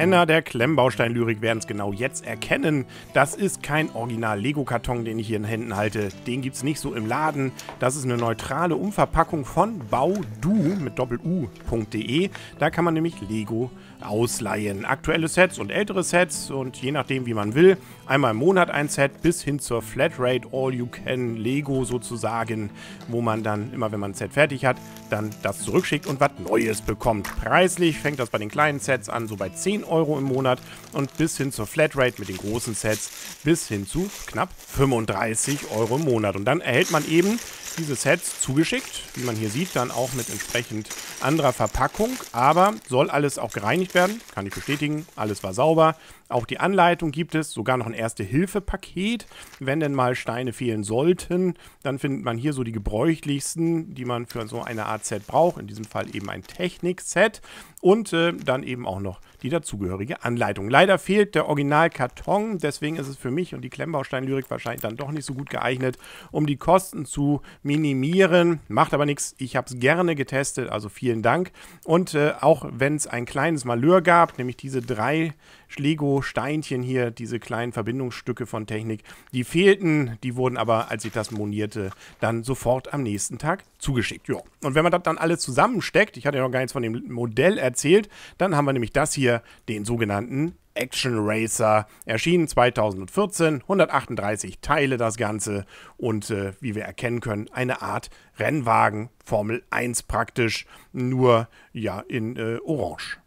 Kenner der Klemmbaustein-Lyrik werden es genau jetzt erkennen. Das ist kein Original-Lego-Karton, den ich hier in Händen halte. Den gibt es nicht so im Laden. Das ist eine neutrale Umverpackung von baudu mit doppelu.de. Da kann man nämlich Lego ausleihen. Aktuelle Sets und ältere Sets und je nachdem, wie man will. Einmal im Monat ein Set bis hin zur Flatrate All You Can Lego sozusagen, wo man dann immer, wenn man ein Set fertig hat, dann das zurückschickt und was Neues bekommt. Preislich fängt das bei den kleinen Sets an, so bei 10 Euro im Monat und bis hin zur Flatrate mit den großen Sets bis hin zu knapp 35 Euro im Monat. Und dann erhält man eben diese Sets zugeschickt, wie man hier sieht, dann auch mit entsprechend anderer Verpackung. Aber soll alles auch gereinigt werden, kann ich bestätigen, alles war sauber. Auch die Anleitung gibt es, sogar noch ein Erste-Hilfe-Paket. Wenn denn mal Steine fehlen sollten, dann findet man hier so die gebräuchlichsten, die man für so eine Art Set braucht. In diesem Fall eben ein Technik-Set und äh, dann eben auch noch die dazugehörige Anleitung. Leider fehlt der Originalkarton, deswegen ist es für mich und die Klemmbaustein-Lyrik wahrscheinlich dann doch nicht so gut geeignet, um die Kosten zu minimieren. Macht aber nichts, ich habe es gerne getestet, also vielen Dank. Und äh, auch wenn es ein kleines Malheur gab, nämlich diese drei Lego-Steinchen hier, diese kleinen Verbindungsstücke von Technik, die fehlten. Die wurden aber, als ich das monierte, dann sofort am nächsten Tag zugeschickt. Jo. Und wenn man das dann alles zusammensteckt, ich hatte ja noch gar nichts von dem Modell erzählt, dann haben wir nämlich das hier, den sogenannten Action Racer, erschienen 2014, 138 Teile das Ganze und äh, wie wir erkennen können, eine Art Rennwagen, Formel 1 praktisch, nur ja in äh, Orange.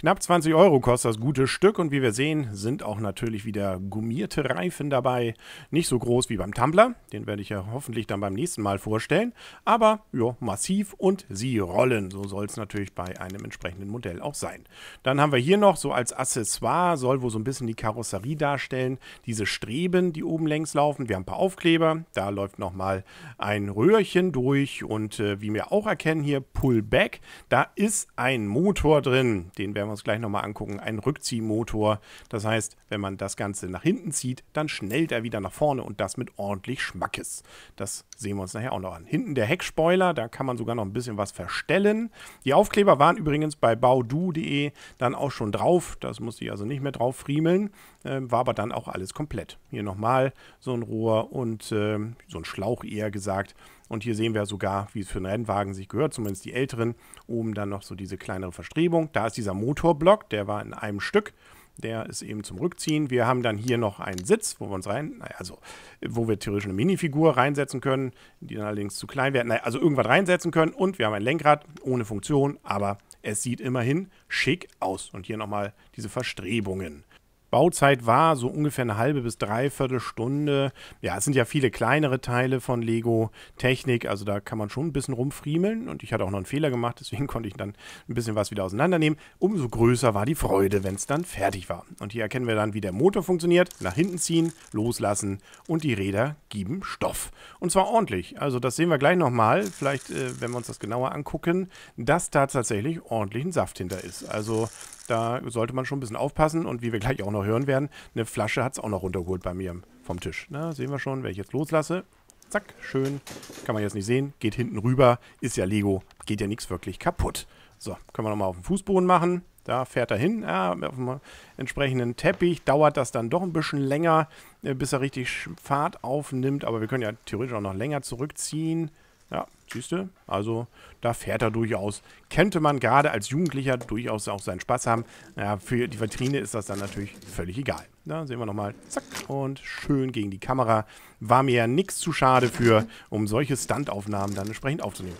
Knapp 20 Euro kostet das gute Stück und wie wir sehen, sind auch natürlich wieder gummierte Reifen dabei. Nicht so groß wie beim Tumbler, den werde ich ja hoffentlich dann beim nächsten Mal vorstellen, aber ja, massiv und sie rollen. So soll es natürlich bei einem entsprechenden Modell auch sein. Dann haben wir hier noch so als Accessoire, soll wohl so ein bisschen die Karosserie darstellen, diese Streben, die oben längs laufen. Wir haben ein paar Aufkleber, da läuft nochmal ein Röhrchen durch und äh, wie wir auch erkennen hier, Pullback, da ist ein Motor drin, den werden wir wir uns gleich nochmal angucken, ein Rückziehmotor. Das heißt, wenn man das Ganze nach hinten zieht, dann schnellt er wieder nach vorne und das mit ordentlich Schmackes. Das sehen wir uns nachher auch noch an. Hinten der Heckspoiler, da kann man sogar noch ein bisschen was verstellen. Die Aufkleber waren übrigens bei baudu.de dann auch schon drauf. Das musste ich also nicht mehr drauf friemeln. Äh, war aber dann auch alles komplett. Hier nochmal so ein Rohr und äh, so ein Schlauch eher gesagt und hier sehen wir sogar, wie es für einen Rennwagen sich gehört, zumindest die älteren, oben dann noch so diese kleinere Verstrebung. Da ist dieser Motorblock, der war in einem Stück. Der ist eben zum Rückziehen. Wir haben dann hier noch einen Sitz, wo wir uns rein, also wo wir theoretisch eine Minifigur reinsetzen können, die dann allerdings zu klein wäre. Naja, also irgendwas reinsetzen können. Und wir haben ein Lenkrad ohne Funktion, aber es sieht immerhin schick aus. Und hier nochmal diese Verstrebungen. Bauzeit war so ungefähr eine halbe bis dreiviertel Stunde. Ja, es sind ja viele kleinere Teile von Lego Technik, also da kann man schon ein bisschen rumfriemeln und ich hatte auch noch einen Fehler gemacht, deswegen konnte ich dann ein bisschen was wieder auseinandernehmen. Umso größer war die Freude, wenn es dann fertig war. Und hier erkennen wir dann, wie der Motor funktioniert. Nach hinten ziehen, loslassen und die Räder geben Stoff. Und zwar ordentlich. Also das sehen wir gleich nochmal, vielleicht äh, wenn wir uns das genauer angucken, dass da tatsächlich ordentlichen Saft hinter ist. Also da sollte man schon ein bisschen aufpassen. Und wie wir gleich auch noch hören werden, eine Flasche hat es auch noch runtergeholt bei mir vom Tisch. Na, sehen wir schon, wenn ich jetzt loslasse. Zack, schön. Kann man jetzt nicht sehen. Geht hinten rüber. Ist ja Lego. Geht ja nichts wirklich kaputt. So, können wir nochmal auf den Fußboden machen. Da fährt er hin. Ja, auf dem entsprechenden Teppich dauert das dann doch ein bisschen länger, äh, bis er richtig Fahrt aufnimmt. Aber wir können ja theoretisch auch noch länger zurückziehen. Ja, siehst du? Also da fährt er durchaus. Könnte man gerade als Jugendlicher durchaus auch seinen Spaß haben. Ja, für die Vitrine ist das dann natürlich völlig egal. Da sehen wir nochmal. Zack. Und schön gegen die Kamera. War mir ja nichts zu schade für, um solche Standaufnahmen dann entsprechend aufzunehmen.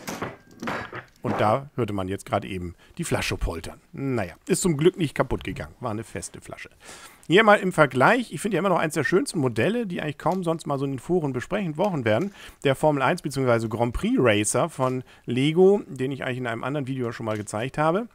Und da hörte man jetzt gerade eben die Flasche poltern. Naja, ist zum Glück nicht kaputt gegangen. War eine feste Flasche. Hier mal im Vergleich, ich finde ja immer noch eines der schönsten Modelle, die eigentlich kaum sonst mal so in den Foren besprechen worden werden, der Formel 1 bzw. Grand Prix Racer von Lego, den ich eigentlich in einem anderen Video schon mal gezeigt habe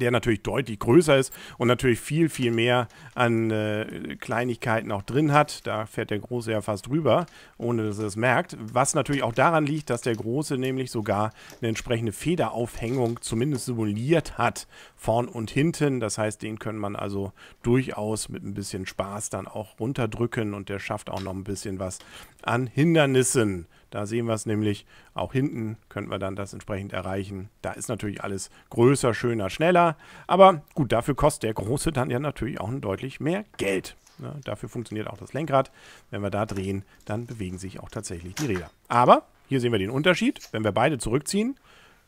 der natürlich deutlich größer ist und natürlich viel, viel mehr an äh, Kleinigkeiten auch drin hat. Da fährt der Große ja fast rüber, ohne dass er es merkt. Was natürlich auch daran liegt, dass der Große nämlich sogar eine entsprechende Federaufhängung zumindest simuliert hat, vorn und hinten. Das heißt, den können man also durchaus mit ein bisschen Spaß dann auch runterdrücken und der schafft auch noch ein bisschen was an Hindernissen. Da sehen wir es nämlich. Auch hinten könnten wir dann das entsprechend erreichen. Da ist natürlich alles größer, schöner, schneller. Aber gut, dafür kostet der große dann ja natürlich auch deutlich mehr Geld. Ja, ne, dafür funktioniert auch das Lenkrad. Wenn wir da drehen, dann bewegen sich auch tatsächlich die Räder. Aber hier sehen wir den Unterschied. Wenn wir beide zurückziehen,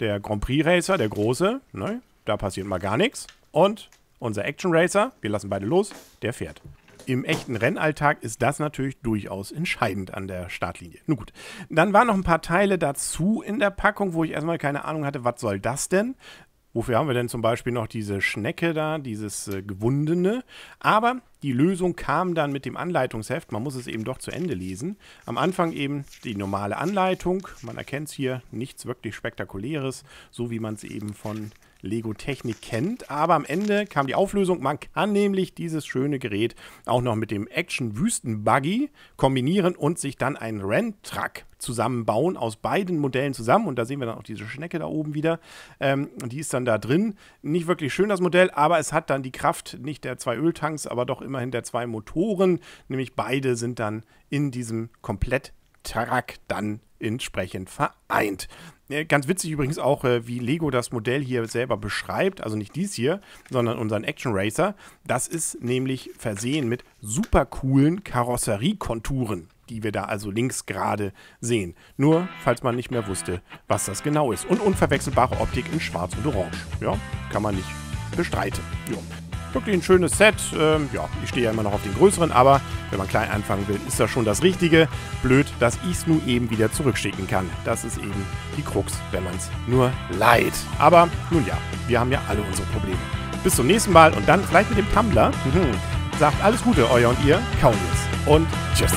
der Grand Prix Racer, der große, ne, da passiert mal gar nichts. Und unser Action Racer, wir lassen beide los, der fährt im echten Rennalltag ist das natürlich durchaus entscheidend an der Startlinie. Nun gut, dann waren noch ein paar Teile dazu in der Packung, wo ich erstmal keine Ahnung hatte, was soll das denn? Wofür haben wir denn zum Beispiel noch diese Schnecke da, dieses äh, gewundene? Aber die Lösung kam dann mit dem Anleitungsheft. Man muss es eben doch zu Ende lesen. Am Anfang eben die normale Anleitung. Man erkennt es hier, nichts wirklich Spektakuläres, so wie man es eben von Lego-Technik kennt. Aber am Ende kam die Auflösung, man kann nämlich dieses schöne Gerät auch noch mit dem Action-Wüsten-Buggy kombinieren und sich dann einen Rent-Truck zusammenbauen, aus beiden Modellen zusammen. Und da sehen wir dann auch diese Schnecke da oben wieder. Ähm, die ist dann da drin. Nicht wirklich schön das Modell, aber es hat dann die Kraft nicht der zwei Öltanks, aber doch immerhin der zwei Motoren. Nämlich beide sind dann in diesem komplett truck dann entsprechend vereint. Ne, ganz witzig übrigens auch, äh, wie Lego das Modell hier selber beschreibt. Also nicht dies hier, sondern unseren Action Racer. Das ist nämlich versehen mit super coolen Karosseriekonturen, die wir da also links gerade sehen. Nur, falls man nicht mehr wusste, was das genau ist. Und unverwechselbare Optik in schwarz und orange. Ja, kann man nicht bestreiten. Ja. Wirklich ein schönes Set. Ähm, ja, ich stehe ja immer noch auf den größeren, aber wenn man klein anfangen will, ist das schon das Richtige. Blöd, dass ich es nun eben wieder zurückschicken kann. Das ist eben die Krux, wenn man es nur leid. Aber nun ja, wir haben ja alle unsere Probleme. Bis zum nächsten Mal und dann vielleicht mit dem Tumblr. Mhm. sagt alles Gute, euer und ihr, Kaunis. Und tschüss.